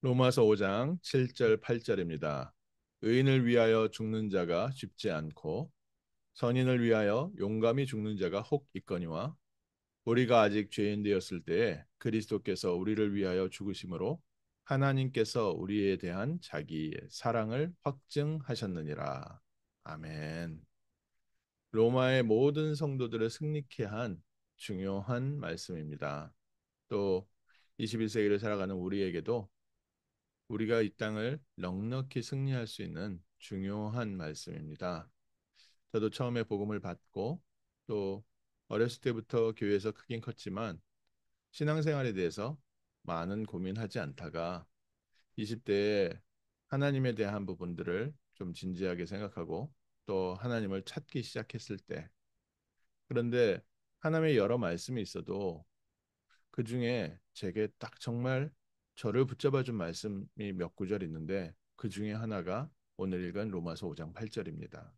로마서 5장 7절 8절입니다. 의인을 위하여 죽는 자가 쉽지 않고 선인을 위하여 용감히 죽는 자가 혹 있거니와 우리가 아직 죄인 되었을 때에 그리스도께서 우리를 위하여 죽으심으로 하나님께서 우리에 대한 자기 사랑을 확증하셨느니라. 아멘. 로마의 모든 성도들을 승리케 한 중요한 말씀입니다. 또 21세기를 살아가는 우리에게도 우리가 이 땅을 넉넉히 승리할 수 있는 중요한 말씀입니다. 저도 처음에 복음을 받고 또 어렸을 때부터 교회에서 크긴 컸지만 신앙생활에 대해서 많은 고민하지 않다가 20대에 하나님에 대한 부분들을 좀 진지하게 생각하고 또 하나님을 찾기 시작했을 때 그런데 하나님의 여러 말씀이 있어도 그 중에 제게 딱 정말 저를 붙잡아 준 말씀이 몇 구절 있는데 그 중에 하나가 오늘 읽은 로마서 5장 8절입니다.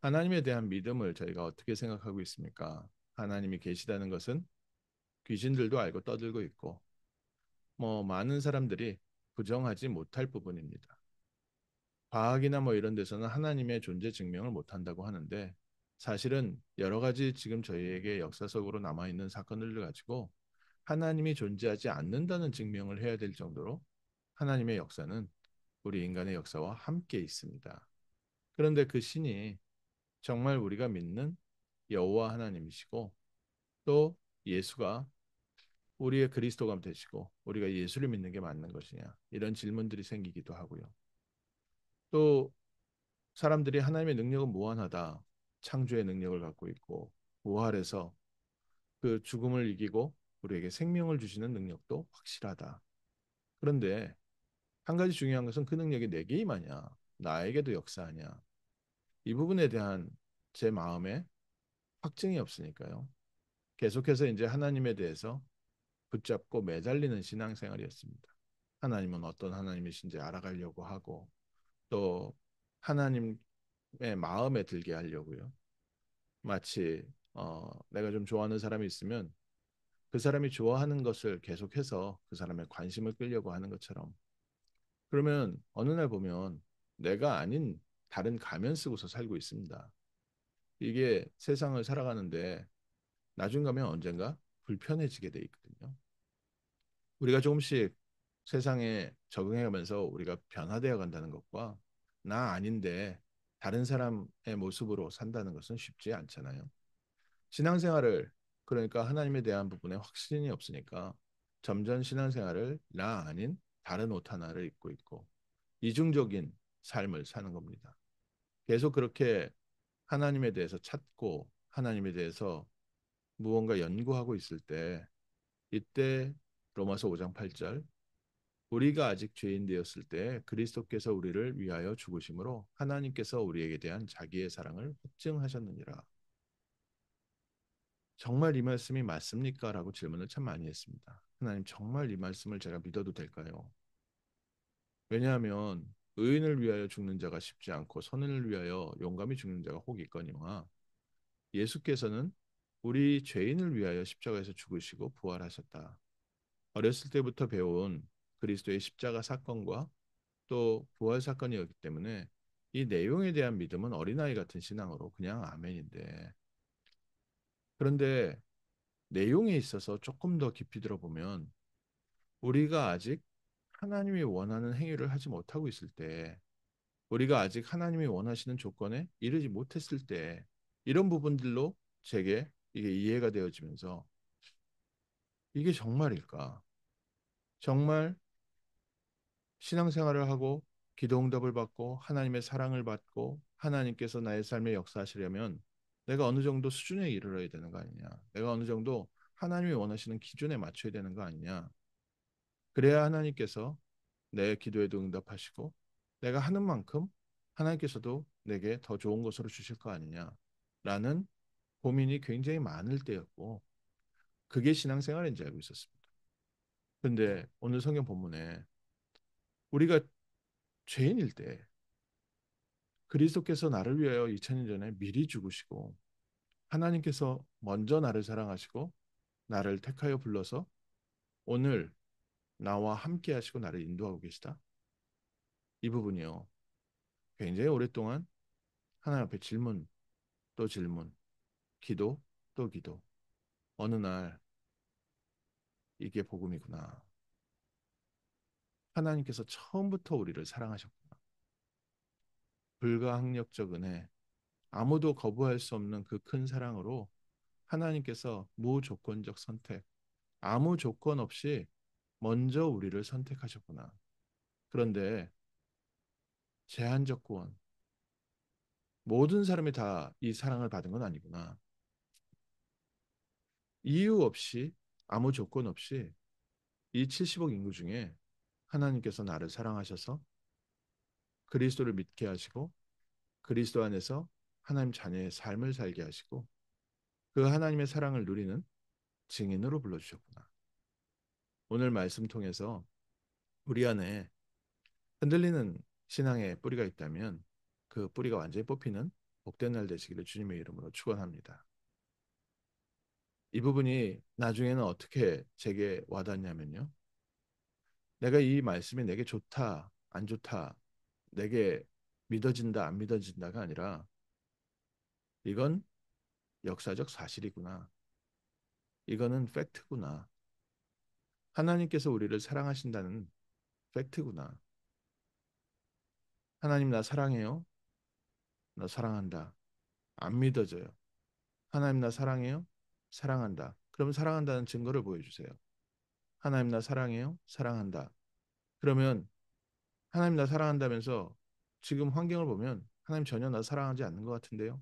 하나님에 대한 믿음을 저희가 어떻게 생각하고 있습니까? 하나님이 계시다는 것은 귀신들도 알고 떠들고 있고 뭐 많은 사람들이 부정하지 못할 부분입니다. 과학이나 뭐 이런 데서는 하나님의 존재 증명을 못 한다고 하는데 사실은 여러 가지 지금 저희에게 역사 속으로 남아 있는 사건들을 가지고 하나님이 존재하지 않는다는 증명을 해야 될 정도로 하나님의 역사는 우리 인간의 역사와 함께 있습니다. 그런데 그 신이 정말 우리가 믿는 여호와 하나님이시고 또 예수가 우리의 그리스도감 되시고 우리가 예수를 믿는 게 맞는 것이냐 이런 질문들이 생기기도 하고요. 또 사람들이 하나님의 능력은 무한하다. 창조의 능력을 갖고 있고 부활해서 그 죽음을 이기고 우리에게 생명을 주시는 능력도 확실하다. 그런데 한 가지 중요한 것은 그 능력이 내게 임하냐, 나에게도 역사하냐. 이 부분에 대한 제 마음에 확증이 없으니까요. 계속해서 이제 하나님에 대해서 붙잡고 매달리는 신앙생활이었습니다. 하나님은 어떤 하나님이신지 알아가려고 하고 또 하나님의 마음에 들게 하려고요. 마치 어, 내가 좀 좋아하는 사람이 있으면 그 사람이 좋아하는 것을 계속해서 그 사람의 관심을 끌려고 하는 것처럼 그러면 어느 날 보면 내가 아닌 다른 가면 쓰고서 살고 있습니다. 이게 세상을 살아가는데 나중 가면 언젠가 불편해지게 돼 있거든요. 우리가 조금씩 세상에 적응해가면서 우리가 변화되어 간다는 것과 나 아닌데 다른 사람의 모습으로 산다는 것은 쉽지 않잖아요. 신앙생활을 그러니까 하나님에 대한 부분에 확신이 없으니까 점점 신앙생활을 나 아닌 다른 옷 하나를 입고 있고 이중적인 삶을 사는 겁니다. 계속 그렇게 하나님에 대해서 찾고 하나님에 대해서 무언가 연구하고 있을 때 이때 로마서 5장 8절 우리가 아직 죄인 되었을 때 그리스도께서 우리를 위하여 죽으심으로 하나님께서 우리에게 대한 자기의 사랑을 확증하셨느니라. 정말 이 말씀이 맞습니까? 라고 질문을 참 많이 했습니다. 하나님 정말 이 말씀을 제가 믿어도 될까요? 왜냐하면 의인을 위하여 죽는 자가 쉽지 않고 선인을 위하여 용감히 죽는 자가 혹 있거니와 예수께서는 우리 죄인을 위하여 십자가에서 죽으시고 부활하셨다. 어렸을 때부터 배운 그리스도의 십자가 사건과 또 부활 사건이었기 때문에 이 내용에 대한 믿음은 어린아이 같은 신앙으로 그냥 아멘인데 그런데 내용에 있어서 조금 더 깊이 들어보면 우리가 아직 하나님이 원하는 행위를 하지 못하고 있을 때 우리가 아직 하나님이 원하시는 조건에 이르지 못했을 때 이런 부분들로 제게 이게 이해가 되어지면서 이게 정말일까? 정말 신앙생활을 하고 기도 응답을 받고 하나님의 사랑을 받고 하나님께서 나의 삶에 역사하시려면 내가 어느 정도 수준에 이르러야 되는 거 아니냐. 내가 어느 정도 하나님이 원하시는 기준에 맞춰야 되는 거 아니냐. 그래야 하나님께서 내 기도에도 응답하시고 내가 하는 만큼 하나님께서도 내게 더 좋은 것으로 주실 거 아니냐라는 고민이 굉장히 많을 때였고 그게 신앙생활인지 알고 있었습니다. 근데 오늘 성경 본문에 우리가 죄인일 때 그리스도께서 나를 위하여 2000년 전에 미리 죽으시고 하나님께서 먼저 나를 사랑하시고 나를 택하여 불러서 오늘 나와 함께 하시고 나를 인도하고 계시다. 이 부분이요. 굉장히 오랫동안 하나님 앞에 질문 또 질문, 기도 또 기도. 어느 날 이게 복음이구나. 하나님께서 처음부터 우리를 사랑하셨고 불가항력적 은혜, 아무도 거부할 수 없는 그 큰 사랑으로 하나님께서 무조건적 선택, 아무 조건 없이 먼저 우리를 선택하셨구나. 그런데 제한적 구원, 모든 사람이 다 이 사랑을 받은 건 아니구나. 이유 없이 아무 조건 없이 이 70억 인구 중에 하나님께서 나를 사랑하셔서 그리스도를 믿게 하시고 그리스도 안에서 하나님 자녀의 삶을 살게 하시고 그 하나님의 사랑을 누리는 증인으로 불러주셨구나. 오늘 말씀 통해서 우리 안에 흔들리는 신앙의 뿌리가 있다면 그 뿌리가 완전히 뽑히는 복된 날 되시기를 주님의 이름으로 축원합니다. 이 부분이 나중에는 어떻게 제게 와닿냐면요. 내가 이 말씀이 내게 좋다, 안 좋다 내게 믿어진다 안 믿어진다가 아니라 이건 역사적 사실이구나. 이거는 팩트구나. 하나님께서 우리를 사랑하신다는 팩트구나. 하나님 나 사랑해요. 나 사랑한다. 안 믿어져요. 하나님 나 사랑해요. 사랑한다. 그럼 사랑한다는 증거를 보여주세요. 하나님 나 사랑해요. 사랑한다. 그러면 하나님 나 사랑한다면서 지금 환경을 보면 하나님 전혀 나 사랑하지 않는 것 같은데요.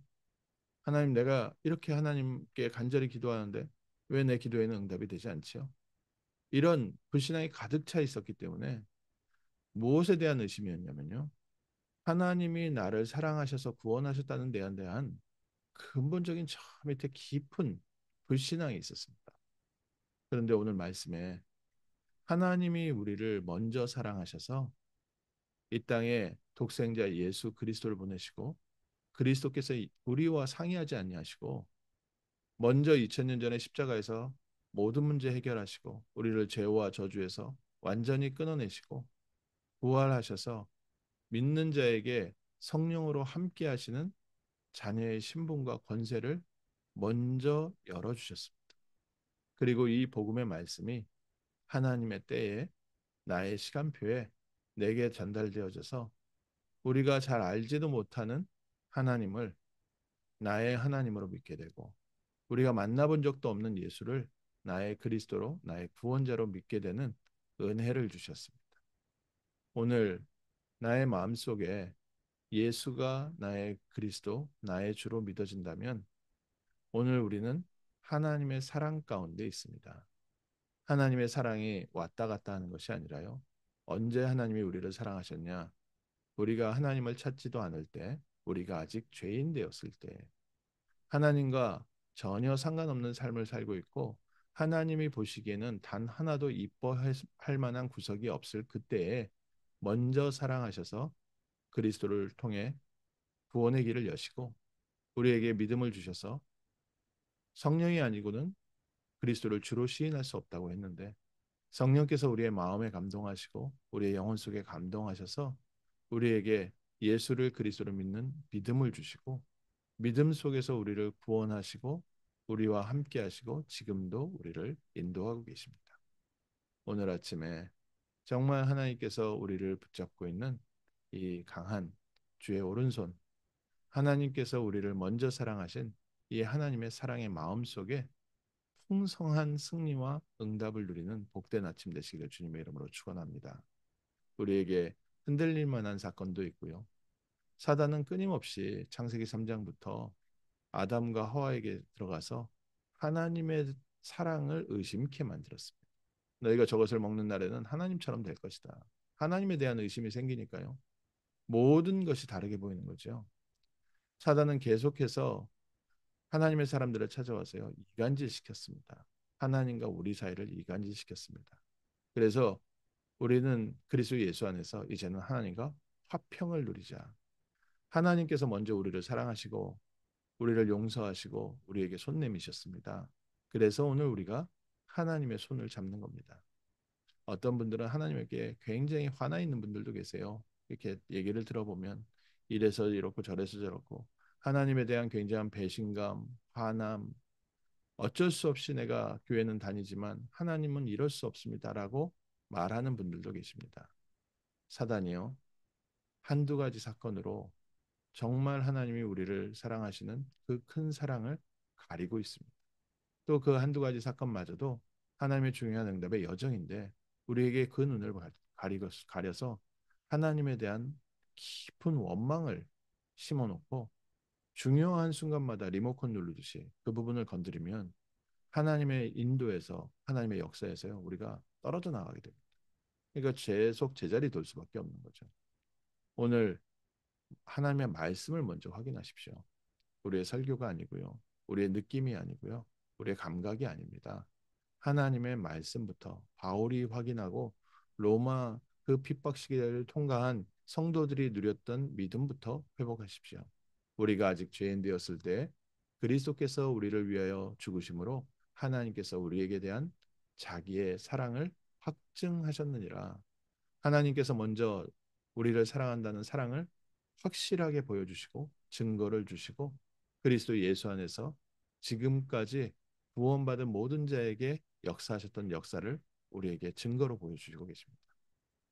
하나님 내가 이렇게 하나님께 간절히 기도하는데 왜 내 기도에는 응답이 되지 않지요? 이런 불신앙이 가득 차 있었기 때문에 무엇에 대한 의심이었냐면요. 하나님이 나를 사랑하셔서 구원하셨다는 데에 대한 근본적인 저 밑에 깊은 불신앙이 있었습니다. 그런데 오늘 말씀에 하나님이 우리를 먼저 사랑하셔서 이 땅에 독생자 예수 그리스도를 보내시고 그리스도께서 우리와 상의하지 아니하시고 먼저 2000년 전에 십자가에서 모든 문제 해결하시고 우리를 죄와 저주에서 완전히 끊어내시고 부활하셔서 믿는 자에게 성령으로 함께 하시는 자녀의 신분과 권세를 먼저 열어 주셨습니다. 그리고 이 복음의 말씀이 하나님의 때에 나의 시간표에 내게 전달되어져서 우리가 잘 알지도 못하는 하나님을 나의 하나님으로 믿게 되고 우리가 만나본 적도 없는 예수를 나의 그리스도로 나의 구원자로 믿게 되는 은혜를 주셨습니다. 오늘 나의 마음속에 예수가 나의 그리스도, 나의 주로 믿어진다면 오늘 우리는 하나님의 사랑 가운데 있습니다. 하나님의 사랑이 왔다 갔다 하는 것이 아니라요. 언제 하나님이 우리를 사랑하셨냐? 우리가 하나님을 찾지도 않을 때, 우리가 아직 죄인 되었을 때, 하나님과 전혀 상관없는 삶을 살고 있고, 하나님이 보시기에는 단 하나도 이뻐할 만한 구석이 없을 그때에 먼저 사랑하셔서 그리스도를 통해 구원의 길을 여시고 우리에게 믿음을 주셔서 성령이 아니고는 그리스도를 주로 시인할 수 없다고 했는데 성령께서 우리의 마음에 감동하시고 우리의 영혼 속에 감동하셔서 우리에게 예수를 그리스도로 믿는 믿음을 주시고 믿음 속에서 우리를 구원하시고 우리와 함께 하시고 지금도 우리를 인도하고 계십니다. 오늘 아침에 정말 하나님께서 우리를 붙잡고 있는 이 강한 주의 오른손 하나님께서 우리를 먼저 사랑하신 이 하나님의 사랑의 마음 속에 풍성한 승리와 응답을 누리는 복된 아침 되시기를 주님의 이름으로 축원합니다. 우리에게 흔들릴 만한 사건도 있고요. 사단은 끊임없이 창세기 3장부터 아담과 하와에게 들어가서 하나님의 사랑을 의심케 만들었습니다. 너희가 저것을 먹는 날에는 하나님처럼 될 것이다. 하나님에 대한 의심이 생기니까요. 모든 것이 다르게 보이는 거죠. 사단은 계속해서 하나님의 사람들을 찾아와서요 이간질시켰습니다. 하나님과 우리 사이를 이간질시켰습니다. 그래서 우리는 그리스도 예수 안에서 이제는 하나님과 화평을 누리자. 하나님께서 먼저 우리를 사랑하시고 우리를 용서하시고 우리에게 손 내미셨습니다. 그래서 오늘 우리가 하나님의 손을 잡는 겁니다. 어떤 분들은 하나님에게 굉장히 화나 있는 분들도 계세요. 이렇게 얘기를 들어보면 이래서 이렇고 저래서 저렇고 하나님에 대한 굉장한 배신감, 화남, 어쩔 수 없이 내가 교회는 다니지만 하나님은 이럴 수 없습니다라고 말하는 분들도 계십니다. 사단이요. 한두 가지 사건으로 정말 하나님이 우리를 사랑하시는 그 큰 사랑을 가리고 있습니다. 또 그 한두 가지 사건마저도 하나님의 중요한 응답의 여정인데 우리에게 그 눈을 가리고, 가려서 하나님에 대한 깊은 원망을 심어놓고 중요한 순간마다 리모컨 누르듯이 그 부분을 건드리면 하나님의 인도에서 하나님의 역사에서요 우리가 떨어져 나가게 됩니다. 그러니까 계속 제자리 돌 수밖에 없는 거죠. 오늘 하나님의 말씀을 먼저 확인하십시오. 우리의 설교가 아니고요. 우리의 느낌이 아니고요. 우리의 감각이 아닙니다. 하나님의 말씀부터 바울이 확인하고 로마 그 핍박 시기를 통과한 성도들이 누렸던 믿음부터 회복하십시오. 우리가 아직 죄인 되었을 때 그리스도께서 우리를 위하여 죽으심으로 하나님께서 우리에게 대한 자기의 사랑을 확증하셨느니라. 하나님께서 먼저 우리를 사랑한다는 사랑을 확실하게 보여주시고 증거를 주시고 그리스도 예수 안에서 지금까지 구원받은 모든 자에게 역사하셨던 역사를 우리에게 증거로 보여주시고 계십니다.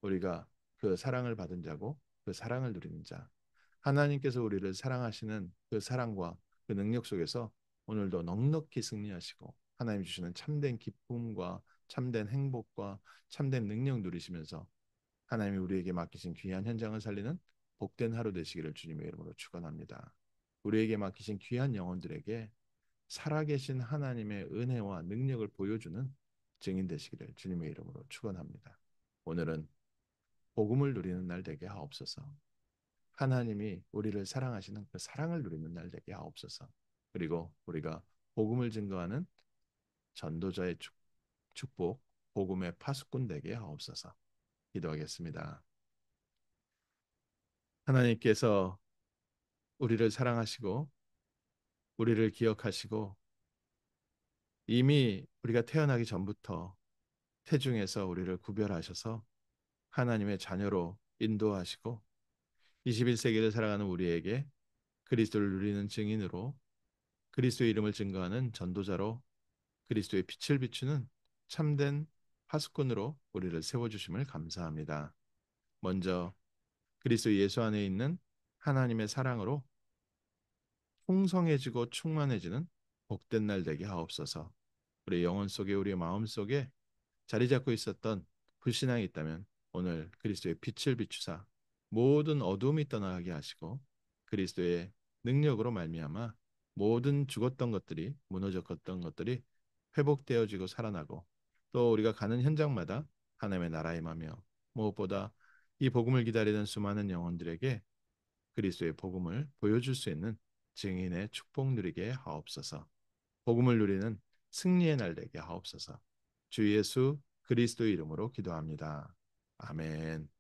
우리가 그 사랑을 받은 자고 그 사랑을 누리는 자, 하나님께서 우리를 사랑하시는 그 사랑과 그 능력 속에서 오늘도 넉넉히 승리하시고 하나님 주시는 참된 기쁨과 참된 행복과 참된 능력 누리시면서 하나님이 우리에게 맡기신 귀한 현장을 살리는 복된 하루 되시기를 주님의 이름으로 축원합니다. 우리에게 맡기신 귀한 영혼들에게 살아계신 하나님의 은혜와 능력을 보여주는 증인 되시기를 주님의 이름으로 축원합니다. 오늘은 복음을 누리는 날 되게 하옵소서. 하나님이 우리를 사랑하시는 그 사랑을 누리는 날 되게 하옵소서. 그리고 우리가 복음을 증거하는 전도자의 축복, 복음의 파수꾼 되게 하옵소서. 기도하겠습니다. 하나님께서 우리를 사랑하시고 우리를 기억하시고 이미 우리가 태어나기 전부터 태중에서 우리를 구별하셔서 하나님의 자녀로 인도하시고 21세기를 살아가는 우리에게 그리스도를 누리는 증인으로 그리스도의 이름을 증거하는 전도자로 그리스도의 빛을 비추는 참된 파수꾼으로 우리를 세워주심을 감사합니다. 먼저 그리스도 예수 안에 있는 하나님의 사랑으로 풍성해지고 충만해지는 복된 날 되게 하옵소서. 우리 영혼 속에 우리 마음 속에 자리 잡고 있었던 불신앙이 있다면 오늘 그리스도의 빛을 비추사 모든 어둠이 떠나게 하시고 그리스도의 능력으로 말미암아 모든 죽었던 것들이 무너졌던 것들이 회복되어지고 살아나고 또 우리가 가는 현장마다 하나님의 나라에 임하며 무엇보다 이 복음을 기다리는 수많은 영혼들에게 그리스도의 복음을 보여줄 수 있는 증인의 축복 누리게 하옵소서. 복음을 누리는 승리의 날 되게 하옵소서. 주 예수 그리스도 이름으로 기도합니다. 아멘.